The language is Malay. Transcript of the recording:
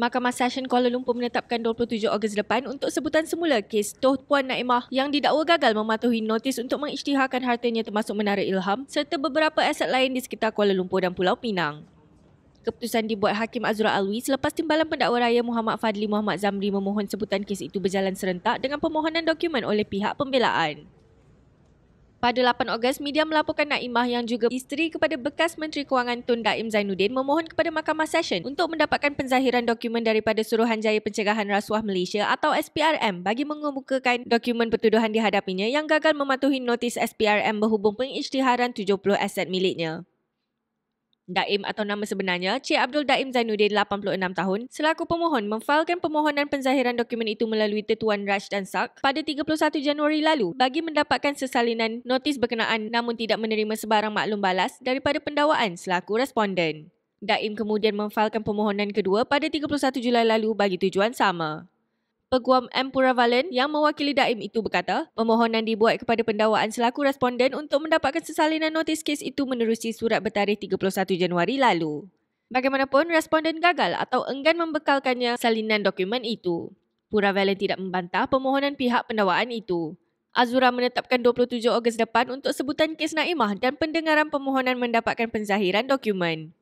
Mahkamah Session Kuala Lumpur menetapkan 27 Ogos depan untuk sebutan semula kes Toh Puan Naimah yang didakwa gagal mematuhi notis untuk mengisytiharkan hartanya termasuk Menara Ilham serta beberapa aset lain di sekitar Kuala Lumpur dan Pulau Pinang. Keputusan dibuat Hakim Azura Alwi selepas timbalan pendakwa raya Muhammad Fadli Muhammad Zamri memohon sebutan kes itu berjalan serentak dengan permohonan dokumen oleh pihak pembelaan. Pada 8 Ogos, media melaporkan Naimah yang juga isteri kepada bekas Menteri Kewangan Tun Daim Zainuddin memohon kepada Mahkamah Session untuk mendapatkan penzahiran dokumen daripada Suruhanjaya Pencegahan Rasuah Malaysia atau SPRM bagi mengemukakan dokumen pertuduhan dihadapinya yang gagal mematuhi notis SPRM berhubung pengisytiharan 70 aset miliknya. Daim atau nama sebenarnya Cik Abdul Daim Zainuddin 86 tahun selaku pemohon memfailkan permohonan penzahiran dokumen itu melalui Tetuan Raj dan Sak pada 31 Januari lalu bagi mendapatkan sesalinan notis berkenaan namun tidak menerima sebarang maklum balas daripada pendawaan selaku responden. Daim kemudian memfailkan permohonan kedua pada 31 Julai lalu bagi tujuan sama. Peguam M. Puravalan yang mewakili Daim itu berkata, permohonan dibuat kepada pendawaan selaku responden untuk mendapatkan sesalinan notis kes itu menerusi surat bertarikh 31 Januari lalu. Bagaimanapun, responden gagal atau enggan membekalkannya salinan dokumen itu. Puravalan tidak membantah permohonan pihak pendawaan itu. Azura menetapkan 27 Ogos depan untuk sebutan kes Naimah dan pendengaran permohonan mendapatkan penzahiran dokumen.